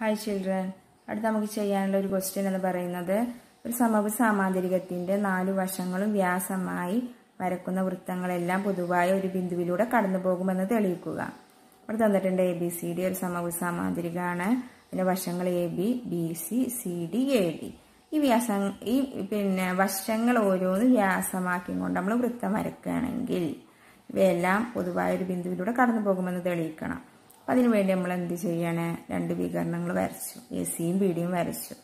hi children അടുത്ത് നമുക്ക് ചെയ്യാനുള്ള ഒരു ക്വസ്റ്റ്യൻ എന്ന് പറയുന്നത് ഒരു സമൂഹ സാമാന്തരികത്തിൻ്റെ നാലു വശങ്ങളും വ്യാസമായി വരക്കുന്ന വൃത്തങ്ങളെല്ലാം പൊതുവായ ഒരു ബിന്ദുവിലൂടെ കടന്നു പോകുമെന്ന് തെളിയിക്കുക അവിടെ തന്നിട്ടുണ്ട് എ ബി സി ഡി ഒരു സമപ സാമാന്തരികമാണ് അതിൻ്റെ വശങ്ങൾ A B B C C D A D ഈ വ്യാസം ഈ പിന്നെ വശങ്ങൾ ഓരോന്ന് വ്യാസമാക്കി കൊണ്ട് നമ്മൾ വൃത്തം വരക്കുകയാണെങ്കിൽ ഇവയെല്ലാം പൊതുവായ ഒരു ബിന്ദുവിലൂടെ കടന്നു പോകുമെന്ന് തെളിയിക്കണം അപ്പം വേണ്ടി നമ്മൾ എന്ത് ചെയ്യണേ രണ്ട് വികരണങ്ങൾ വരച്ചു എ സിയും ബി ഡിയും വരച്ചു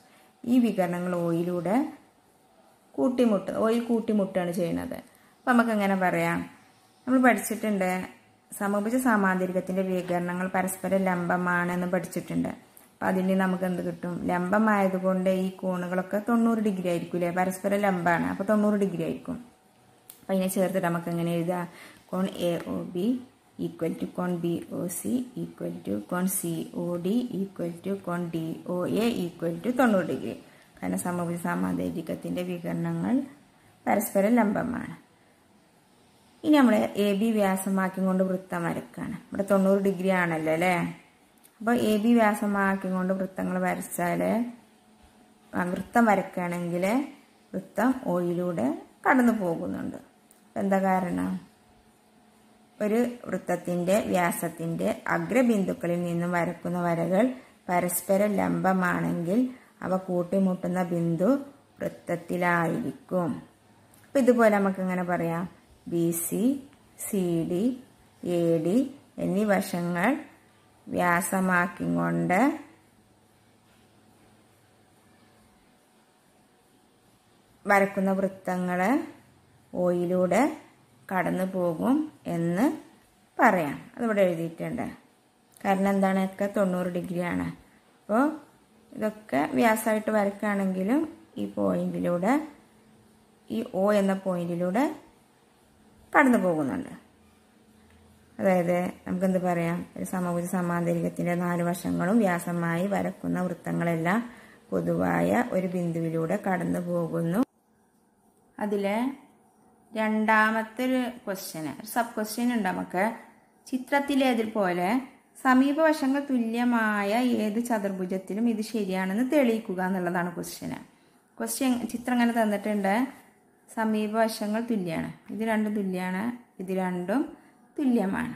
ഈ വികരണങ്ങൾ ഓയിലൂടെ കൂട്ടിമുട്ട് ഓയിൽ കൂട്ടിമുട്ടാണ് ചെയ്യുന്നത് അപ്പം നമുക്ക് എങ്ങനെ പറയാം നമ്മൾ പഠിച്ചിട്ടുണ്ട് സമീപിച്ച സമാന്തരികത്തിൻ്റെ വികരണങ്ങൾ പരസ്പരം ലംബമാണെന്ന് പഠിച്ചിട്ടുണ്ട് അപ്പം അതിന് നമുക്ക് എന്ത് കിട്ടും ലംബമായതുകൊണ്ട് ഈ കോണുകളൊക്കെ തൊണ്ണൂറ് ഡിഗ്രി ആയിരിക്കും അല്ലേ പരസ്പരം ലംബമാണ് അപ്പോൾ തൊണ്ണൂറ് ഡിഗ്രി ആയിരിക്കും അപ്പം അതിനെ ചേർത്തിട്ട് നമുക്ക് എങ്ങനെ എഴുതാം കോൺ A O B equal to കോൺ C O D equal COD കോൺ D O A equal to തൊണ്ണൂറ് ഡിഗ്രി കാരണം സമഭുജ സമാന്തരികത്തിൻ്റെ വികരണങ്ങൾ പരസ്പരം ലംബമാണ് ഇനി നമ്മൾ എ ബി വ്യാസമാക്കി കൊണ്ട് വൃത്തം വരക്കുകയാണ് ഇവിടെ തൊണ്ണൂറ് ഡിഗ്രി ആണല്ലോ അല്ലേ അപ്പോൾ എ ബി വ്യാസമാക്കി കൊണ്ട് വൃത്തങ്ങൾ വരച്ചാൽ വൃത്തം വരക്കുകയാണെങ്കിൽ വൃത്തം ഒയിലൂടെ കടന്നു പോകുന്നുണ്ട് എന്താ കാരണം ഒരു വൃത്തത്തിന്റെ വ്യാസത്തിന്റെ അഗ്രബിന്ദുക്കളിൽ നിന്നും വരക്കുന്ന വരകൾ പരസ്പര ലംബമാണെങ്കിൽ അവ കൂട്ടിമുട്ടുന്ന ബിന്ദു വൃത്തത്തിലായിരിക്കും അപ്പം ഇതുപോലെ നമുക്ക് ഇങ്ങനെ പറയാം B C C D A D എന്നീ വശങ്ങൾ വ്യാസമാക്കിക്കൊണ്ട് വരക്കുന്ന വൃത്തങ്ങൾ ഓയിലൂടെ കടന്നു പോകും എന്ന് പറയാം അതിവിടെ എഴുതിയിട്ടുണ്ട് കാരണം എന്താണ് ഒക്കെ തൊണ്ണൂറ് ഡിഗ്രിയാണ് അപ്പോൾ ഇതൊക്കെ വ്യാസമായിട്ട് വരക്കുകയാണെങ്കിലും ഈ പോയിന്റിലൂടെ ഈ ഒ എന്ന പോയിന്റിലൂടെ കടന്നു പോകുന്നുണ്ട് അതായത് നമുക്കെന്ത് പറയാം ഒരു സമഭുജ സമാന്തരികത്തിന്റെ നാല് വശങ്ങളും വ്യാസമായി വരക്കുന്ന വൃത്തങ്ങളെല്ലാം പൊതുവായ ഒരു ബിന്ദുവിലൂടെ കടന്നു പോകുന്നു അതിലെ രണ്ടാമത്തെ ഒരു ക്വസ്റ്റ്യന് ഒരു സബ് ക്വസ്റ്റ്യൻ ഉണ്ട് നമുക്ക് ചിത്രത്തിലേതുപോലെ സമീപവശങ്ങൾ തുല്യമായ ഏത് ചതുർഭുജത്തിലും ഇത് ശരിയാണെന്ന് തെളിയിക്കുക എന്നുള്ളതാണ് ക്വസ്റ്റ്യന് ക്വസ്റ്റ്യൻ ചിത്രം അങ്ങനെ തന്നിട്ടുണ്ട് സമീപവശങ്ങൾ തുല്യമാണ് ഇത് രണ്ടും തുല്യമാണ് ഇത് രണ്ടും തുല്യമാണ്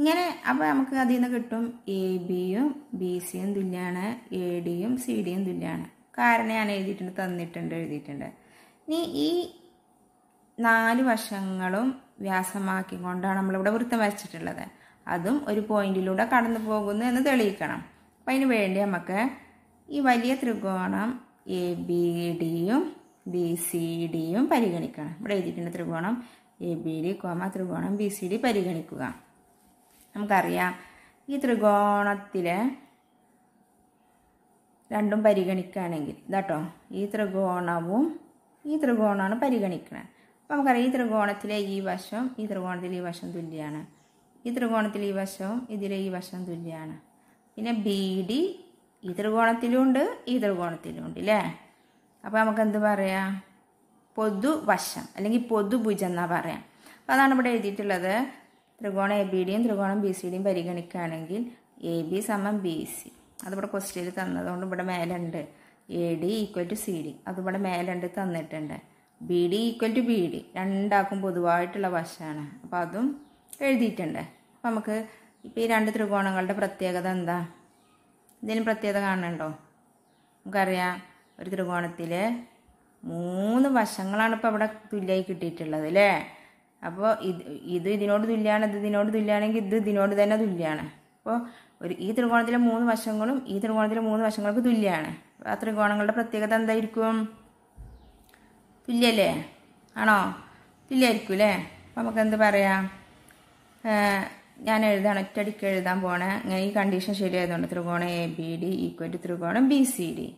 ഇങ്ങനെ അപ്പോൾ നമുക്ക് അതിൽ നിന്ന് കിട്ടും എ ബിയും ബി സിയും തുല്യമാണ് എ ഡിയും സി ഡിയും തുല്യമാണ് കാരണം ഞാൻ എഴുതിയിട്ടുണ്ട് തന്നിട്ടുണ്ട് എഴുതിയിട്ടുണ്ട് ഇനി ഈ നാല് വശങ്ങളും വ്യാസമാക്കിക്കൊണ്ടാണ് നമ്മളിവിടെ വൃത്തം വരച്ചിട്ടുള്ളത് അതും ഒരു പോയിന്റിലൂടെ കടന്നു പോകുന്നു എന്ന് തെളിയിക്കണം അപ്പം അതിന് വേണ്ടി നമുക്ക് ഈ വലിയ ത്രികോണം എ ബി ഡിയും ബി സി ഡിയും പരിഗണിക്കണം ഇവിടെ എഴുതിയിട്ടുണ്ട് ത്രികോണം എ ബി ഡി കോമ ത്രികോണം ബി സി ഡി പരിഗണിക്കുക നമുക്കറിയാം ഈ ത്രികോണത്തിലെ രണ്ടും പരിഗണിക്കുകയാണെങ്കിൽ ഇതാട്ടോ ഈ ത്രികോണവും ഈ ത്രികോണമാണ് പരിഗണിക്കുന്നത് അപ്പോൾ നമുക്കറിയാം ഈ ത്രികോണത്തിലെ ഈ വശം ഈ ത്രികോണത്തിലെ ഈ വശം തുല്യമാണ് ഈ ത്രികോണത്തിലെ ഈ വശവും ഇതിലെ ഈ വശം തുല്യമാണ് പിന്നെ ബി ഡി ഈ ത്രികോണത്തിലും ഉണ്ട് ഈ ത്രികോണത്തിലും ഉണ്ട് അല്ലേ അപ്പോൾ നമുക്ക് എന്ത് പറയാം പൊതുവശം അല്ലെങ്കിൽ പൊതുഭുജം എന്നാണ് പറയാം അപ്പോൾ അതാണ് ഇവിടെ എഴുതിയിട്ടുള്ളത് ത്രികോണം എ ബി ഡിയും ത്രികോണം ബി സി ഡിയും പരിഗണിക്കുകയാണെങ്കിൽ എ ബി സമം ബി സി അതിവിടെ ക്വസ്റ്റ്യനിൽ തന്നതുകൊണ്ട് ഇവിടെ മേലുണ്ട് A D equal to C D അതിവിടെ മേലുണ്ട് തന്നിട്ടുണ്ട് B D equal to B D രണ്ടാക്കും പൊതുവായിട്ടുള്ള വശമാണ് അപ്പോൾ അതും എഴുതിയിട്ടുണ്ട് അപ്പോൾ നമുക്ക് ഇപ്പോൾ ഈ രണ്ട് ത്രികോണങ്ങളുടെ പ്രത്യേകത എന്താ ഇതിന് പ്രത്യേകത കാണുന്നുണ്ടോ നമുക്കറിയാം ഒരു ത്രികോണത്തിൽ മൂന്ന് വശങ്ങളാണ് ഇപ്പോൾ അവിടെ തുല്യമായി കിട്ടിയിട്ടുള്ളത് അല്ലേ അപ്പോൾ ഇത് ഇത് ഇതിനോട് തുല്യമാണ് ഇത് ഇതിനോട് തുല്യമാണെങ്കിൽ ഇത് ഇതിനോട് തന്നെ തുല്യമാണ് അപ്പോൾ ഒരു ഈ ത്രികോണത്തിലെ മൂന്ന് വശങ്ങളും ഈ ത്രികോണത്തിലെ മൂന്ന് വശങ്ങൾക്ക് തുല്യമാണ് ആ ത്രികോണങ്ങളുടെ പ്രത്യേകത എന്തായിരിക്കും തുല്യല്ലേ ആണോ തുല്യായിരിക്കും അല്ലേ അപ്പം നമുക്ക് എന്ത് പറയാം ഞാൻ എഴുതാണ് ഒറ്റടിക്ക് എഴുതാൻ പോണേ ഈ കണ്ടീഷൻ ശരിയായതുകൊണ്ട് ത്രികോണം A B D equal to ത്രികോണം ബി സി ഡി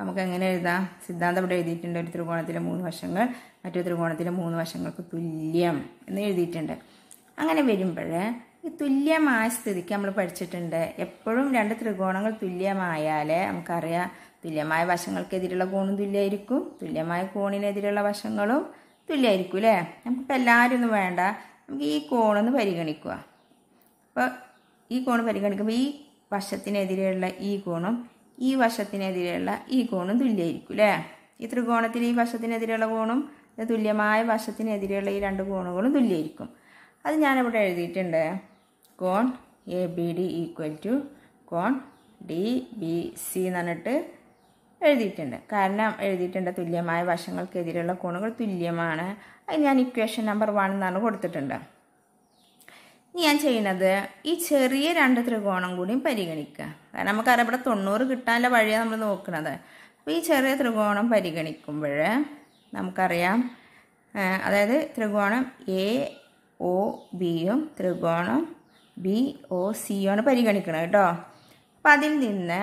നമുക്ക് എങ്ങനെ എഴുതാം സിദ്ധാന്തം ഇവിടെ എഴുതിയിട്ടുണ്ട് ഒരു ത്രികോണത്തിലെ മൂന്ന് വശങ്ങൾ മറ്റൊരു ത്രികോണത്തിലെ മൂന്ന് വശങ്ങൾക്ക് തുല്യം എന്ന് എഴുതിയിട്ടുണ്ട് അങ്ങനെ വരുമ്പോൾ ഈ തുല്യമായ സ്ഥിതിക്ക് നമ്മൾ പഠിച്ചിട്ടുണ്ട് എപ്പോഴും രണ്ട് ത്രികോണങ്ങൾ തുല്യമായാലേ നമുക്കറിയാം തുല്യമായ വശങ്ങൾക്കെതിരെയുള്ള കോണും തുല്യമായിരിക്കും തുല്യമായ കോണിനെതിരെയുള്ള വശങ്ങളും തുല്യമായിരിക്കും അല്ലേ നമുക്കിപ്പോൾ എല്ലാവരും ഒന്നും വേണ്ട നമുക്ക് ഈ കോണൊന്ന് പരിഗണിക്കുക അപ്പോൾ ഈ കോണ് പരിഗണിക്കുമ്പോൾ ഈ വശത്തിനെതിരെയുള്ള ഈ കോണും ഈ വശത്തിനെതിരെയുള്ള ഈ കോണും തുല്യമായിരിക്കും അല്ലേ ഈ ത്രികോണത്തിൽ ഈ വശത്തിനെതിരെയുള്ള കോണും തുല്യമായ വശത്തിനെതിരെയുള്ള ഈ രണ്ട് കോണുകളും തുല്യമായിരിക്കും അത് ഞാനിവിടെ എഴുതിയിട്ടുണ്ട് കോൺ A B D equal to കോൺ ഡി ബി സി എന്ന് പറഞ്ഞിട്ട് എഴുതിയിട്ടുണ്ട് കാരണം എഴുതിയിട്ടുണ്ട് തുല്യമായ വശങ്ങൾക്കെതിരെയുള്ള കോണുകൾ തുല്യമാണ് അത് ഞാൻ ഇക്വേഷൻ നമ്പർ വൺ എന്നാണ് കൊടുത്തിട്ടുണ്ട് ഇനി ഞാൻ ചെയ്യുന്നത് ഈ ചെറിയ രണ്ട് ത്രികോണം കൂടിയും പരിഗണിക്കുക കാരണം നമുക്കറിയാം ഇവിടെ തൊണ്ണൂറ് കിട്ടാനുള്ള വഴിയാണ് നമ്മൾ നോക്കുന്നത് അപ്പോൾ ഈ ചെറിയ ത്രികോണം പരിഗണിക്കുമ്പോൾ നമുക്കറിയാം അതായത് ത്രികോണം എ ഒ ബിയും ത്രികോണം ബി ഒ സിയുമാണ് പരിഗണിക്കണം കേട്ടോ അപ്പം അതിൽ നിന്ന്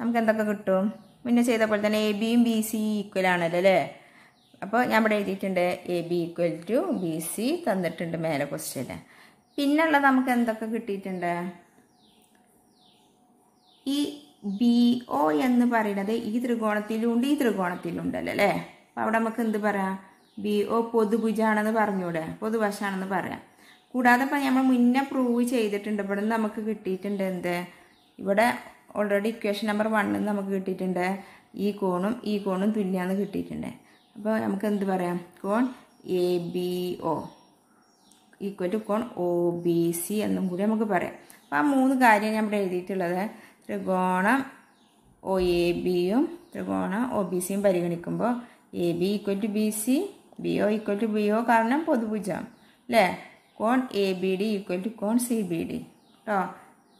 നമുക്ക് എന്തൊക്കെ കിട്ടും മുന്നേ ചെയ്ത പോലെ തന്നെ എ ബിയും ബി സി ഈക്വൽ ആണല്ലോ അല്ലേ അപ്പോൾ ഞാൻ ഇവിടെ എഴുതിയിട്ടുണ്ട് A B equal to B C തന്നിട്ടുണ്ട് മേലെ ക്വസ്റ്റ്യന് പിന്നുള്ളത് നമുക്ക് എന്തൊക്കെ കിട്ടിയിട്ടുണ്ട് ഈ ബി ഒ എന്ന് പറയുന്നത് ഈ ത്രികോണത്തിലുണ്ട് ഈ ത്രികോണത്തിലുണ്ടല്ലോ അല്ലേ അപ്പോൾ അവിടെ നമുക്ക് എന്ത് പറയാം ബി ഒ പൊതുഭുജാണെന്ന് പറഞ്ഞൂടെ പൊതുവശാണെന്ന് പറയാം കൂടാതെ ഇപ്പം നമ്മൾ മുന്നേ പ്രൂവ് ചെയ്തിട്ടുണ്ട് ഇവിടെ നമുക്ക് കിട്ടിയിട്ടുണ്ട് എന്ത് ഇവിടെ ഓൾറെഡി ഇക്വേഷൻ നമ്പർ വണ്ണിൽ നമുക്ക് കിട്ടിയിട്ടുണ്ട് ഈ കോണും ഈ കോണും തുല്യമാണെന്ന് കിട്ടിയിട്ടുണ്ട് അപ്പോൾ നമുക്ക് എന്ത് പറയാം കോൺ A B O equal to കോൺ ഒ ബി സി എന്നും കൂടി നമുക്ക് പറയാം അപ്പോൾ ആ മൂന്ന് കാര്യം ഞാൻ ഇവിടെ എഴുതിയിട്ടുള്ളത് ത്രികോണം ഒ എ ബിയും ത്രികോണം ഒ ബി സിയും പരിഗണിക്കുമ്പോൾ A B equal to B C B O equal to B O കാരണം പൊതുഭുജം അല്ലേ കോൺ A B D equal to കോൺ സി ബി ഡി കേട്ടോ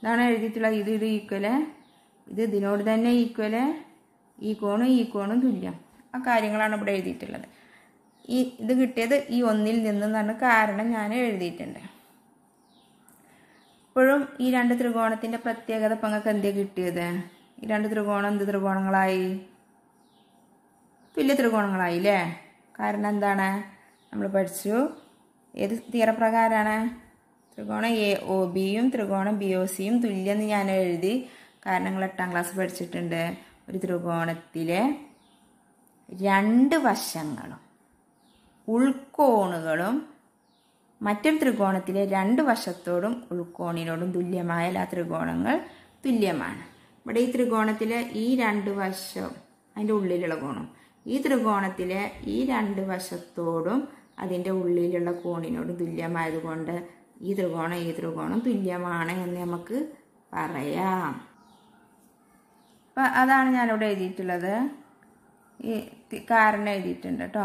ഇതാണ് എഴുതിയിട്ടുള്ളത് ഇത് ഇത് ഈക്വല് ഇത് ഇതിനോട് തന്നെ ഈക്വല് ഈ കോണും ഈ കോണും തുല്യം ആ കാര്യങ്ങളാണ് ഇവിടെ എഴുതിയിട്ടുള്ളത് ഈ ഇത് കിട്ടിയത് ഈ ഒന്നിൽ നിന്ന് എന്നാണ് കാരണം ഞാൻ എഴുതിയിട്ടുണ്ട് ഇപ്പോഴും ഈ രണ്ട് ത്രികോണത്തിൻ്റെ പ്രത്യേകത ഇപ്പം നിങ്ങൾക്ക് എന്തേ കിട്ടിയത് ഈ രണ്ട് ത്രികോണം എന്ത് ത്രികോണങ്ങളായി തുല്യ ത്രികോണങ്ങളായി അല്ലേ കാരണം എന്താണ് നമ്മൾ പഠിച്ചു ഏത് തീരപ്രകാരമാണ് ത്രികോണം എ ഒ ബിയും ത്രികോണം ബി ഒ സിയും എന്ന് ഞാൻ എഴുതി കാരണം നിങ്ങൾ എട്ടാം ക്ലാസ് പഠിച്ചിട്ടുണ്ട് ഒരു ത്രികോണത്തിലെ രണ്ട് വശങ്ങളും ഉൾക്കോണുകളും മറ്റൊരു ത്രികോണത്തിലെ രണ്ട് വശത്തോടും ഉൾക്കോണിനോടും തുല്യമായ എല്ലാ ത്രികോണങ്ങൾ തുല്യമാണ് ഇവിടെ ഈ ത്രികോണത്തിലെ ഈ രണ്ട് വശം അതിൻ്റെ ഉള്ളിലുള്ള കോണും ഈ ത്രികോണത്തിലെ ഈ രണ്ട് വശത്തോടും അതിൻ്റെ ഉള്ളിലുള്ള കോണിനോടും തുല്യമായതുകൊണ്ട് ഈ ത്രികോണം ഈ ത്രികോണം തുല്യമാണ് എന്ന് നമുക്ക് പറയാം അപ്പം അതാണ് ഞാനിവിടെ എഴുതിയിട്ടുള്ളത് ഈ കാരണം എഴുതിയിട്ടുണ്ട് കേട്ടോ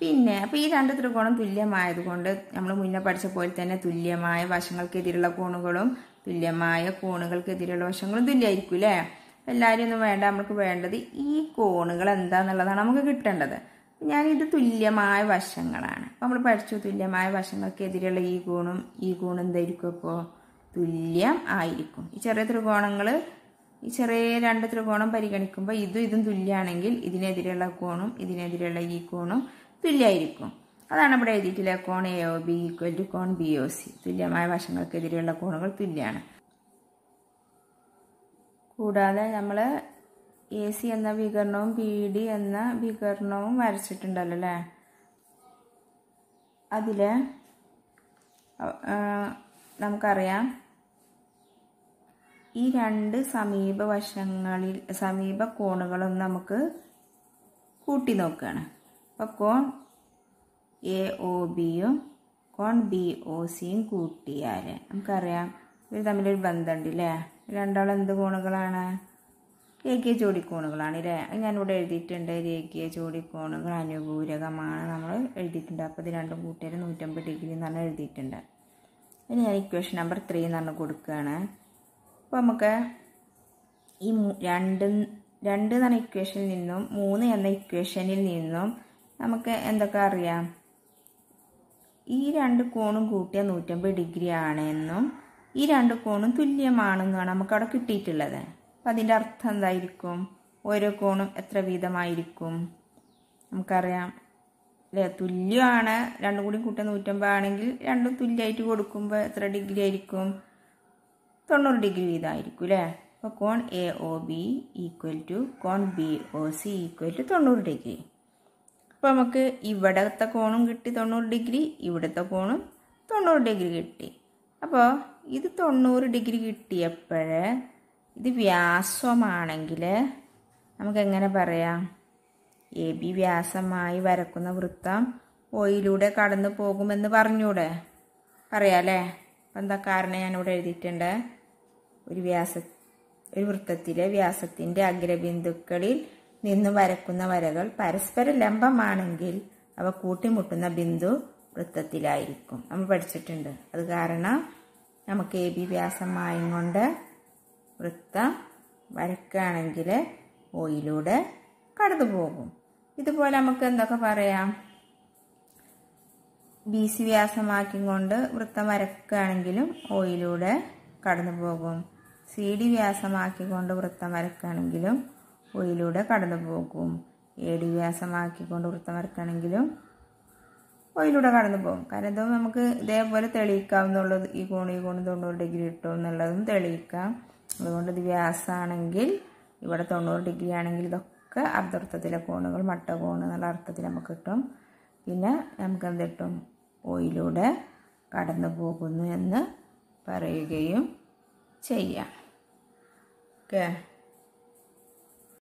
പിന്നെ അപ്പോൾ ഈ രണ്ട് ത്രികോണം തുല്യമായതുകൊണ്ട് നമ്മൾ മുന്നേ പഠിച്ച പോലെ തന്നെ തുല്യമായ വശങ്ങൾക്കെതിരെയുള്ള കോണുകളും തുല്യമായ കോണുകൾക്കെതിരെയുള്ള വശങ്ങളും തുല്യമായിരിക്കും അല്ലേ എല്ലാവരും ഒന്നും വേണ്ട നമുക്ക് വേണ്ടത് ഈ കോണുകൾ എന്താണെന്നുള്ളതാണ് നമുക്ക് കിട്ടേണ്ടത് ഞാനിത് തുല്യമായ വശങ്ങളാണ് അപ്പോൾ നമ്മൾ പഠിച്ചു തുല്യമായ വശങ്ങൾക്കെതിരെയുള്ള ഈ കോണും ഈ കോണും എന്തായിരിക്കും അപ്പോൾ തുല്യം ആയിരിക്കും ഈ ചെറിയ ത്രികോണങ്ങൾ ഈ ചെറിയ രണ്ട് ത്രികോണം പരിഗണിക്കുമ്പോൾ ഇതും ഇതും തുല്യമാണെങ്കിൽ ഇതിനെതിരെയുള്ള കോണും ഇതിനെതിരെയുള്ള ഈ കോണും തുല്യമായിരിക്കും അതാണ് ഇവിടെ എഴുതിയിട്ടുള്ള കോൺ A O B equal to കോൺ ബി ഒ സി തുല്യമായ വശങ്ങൾക്കെതിരെയുള്ള കോണുകൾ തുല്യമാണ് കൂടാതെ നമ്മൾ എ സി എന്ന വികരണവും ബി ഡി എന്ന വികരണവും വരച്ചിട്ടുണ്ടല്ലോ അല്ലേ അതിൽ നമുക്കറിയാം ഈ രണ്ട് സമീപ വശങ്ങളിൽ സമീപ കോണുകളും നമുക്ക് കൂട്ടി നോക്കുകയാണ് അപ്പോൾ കോൺ എ ഒ ബിയും കോൺ ബി ഒ സിയും കൂട്ടിയാൽ നമുക്കറിയാം ഇവർ തമ്മിലൊരു ബന്ധമുണ്ട് അല്ലേ രണ്ടാളും എന്ത് കോണുകളാണ് രേഖീയ ചോടിക്കോണുകളാണ് അല്ലേ ഞാനിവിടെ എഴുതിയിട്ടുണ്ട് രേഖീയ ചോടിക്കോണുകൾ അനുപൂരകമാണ് നമ്മൾ എഴുതിയിട്ടുണ്ട് അപ്പോൾ ഇത് രണ്ടും കൂട്ടിയാൽ നൂറ്റമ്പത് ഡിഗ്രി എന്നാണ് എഴുതിയിട്ടുണ്ട് ഇനി ഞാൻ ഇക്വേഷൻ നമ്പർ ത്രീ എന്ന് പറഞ്ഞ് കൊടുക്കുകയാണ് അപ്പോൾ നമുക്ക് ഈ രണ്ട് രണ്ട് എന്ന ഇക്വേഷനിൽ നിന്നും മൂന്ന് എന്ന ഇക്വേഷനിൽ നിന്നും നമുക്ക് എന്തൊക്കെ അറിയാം ഈ രണ്ട് കോണും കൂട്ടിയ നൂറ്റമ്പത് ഡിഗ്രി ആണെന്നും ഈ രണ്ട് കോണും തുല്യമാണെന്നുമാണ് അവിടെ കിട്ടിയിട്ടുള്ളത് അപ്പം അതിൻ്റെ അർത്ഥം എന്തായിരിക്കും ഓരോ കോണും എത്ര വീതമായിരിക്കും നമുക്കറിയാം അല്ലേ തുല്യമാണ് രണ്ടും കൂടി കൂട്ടിയ നൂറ്റമ്പത് ആണെങ്കിൽ രണ്ടും തുല്യമായിട്ട് കൊടുക്കുമ്പോൾ എത്ര ഡിഗ്രി ആയിരിക്കും തൊണ്ണൂറ് ഡിഗ്രി ഇതായിരിക്കും അല്ലേ അപ്പോൾ കോൺ A O B equal to കോൺ B O C equal to തൊണ്ണൂറ് ഡിഗ്രി അപ്പോൾ നമുക്ക് ഇവിടത്തെ കോണും കിട്ടി തൊണ്ണൂറ് ഡിഗ്രി ഇവിടുത്തെ കോണും തൊണ്ണൂറ് ഡിഗ്രി കിട്ടി അപ്പോൾ ഇത് തൊണ്ണൂറ് ഡിഗ്രി കിട്ടിയപ്പോഴേ ഇത് വ്യാസമാണെങ്കിൽ നമുക്കെങ്ങനെ പറയാം എ ബി വ്യാസമായി വരക്കുന്ന വൃത്തം ഒയിലൂടെ കടന്നു പോകുമെന്ന് പറഞ്ഞൂടെ പറയാം അപ്പം എന്താ കാരണം ഞാനിവിടെ എഴുതിയിട്ടുണ്ട് ഒരു വ്യാസ ഒരു വൃത്തത്തിലെ വ്യാസത്തിൻ്റെ അഗ്രബിന്ദുക്കളിൽ നിന്ന് വരക്കുന്ന വരകൾ പരസ്പര ലംബമാണെങ്കിൽ അവ കൂട്ടിമുട്ടുന്ന ബിന്ദു വൃത്തത്തിലായിരിക്കും നമ്മൾ പഠിച്ചിട്ടുണ്ട് അത് കാരണം നമുക്ക് എ ബി വ്യാസമായും കൊണ്ട് വൃത്തം വരക്കുകയാണെങ്കിൽ ഓയിലൂടെ കടന്നു പോകും ഇതുപോലെ നമുക്ക് എന്തൊക്കെ പറയാം സി വ്യാസമാക്കി കൊണ്ട് വൃത്തം വരക്കുകയാണെങ്കിലും ഓയിലൂടെ കടന്നു പോകും സി ഡി വ്യാസമാക്കിക്കൊണ്ട് വൃത്തം വരക്കുകയാണെങ്കിലും ഒയിലൂടെ കടന്നു പോകും എ ഡി വ്യാസമാക്കിക്കൊണ്ട് വൃത്തം വരക്കുകയാണെങ്കിലും ഒയിലൂടെ കടന്നു പോകും കാരണം ഇതും നമുക്ക് ഇതേപോലെ തെളിയിക്കാം എന്നുള്ളത് ഈ കോണ് ഈ കോണ് തൊണ്ണൂറ് ഡിഗ്രി ഇട്ടു എന്നുള്ളതും തെളിയിക്കാം അതുകൊണ്ട് ഇത് വ്യാസമാണെങ്കിൽ ഇവിടെ തൊണ്ണൂറ് ഡിഗ്രി ആണെങ്കിൽ ഇതൊക്കെ അർദ്ധവൃത്തത്തിലെ കോണുകൾ മട്ട കോണ് എന്നുള്ള അർത്ഥത്തിൽ നമുക്ക് കിട്ടും പിന്നെ നമുക്ക് എന്ത് കിട്ടും ഓയിലൂടെ കടന്നു പോകുന്നു എന്ന് പറയുകയും ചെയ്യാം ഓക്കെ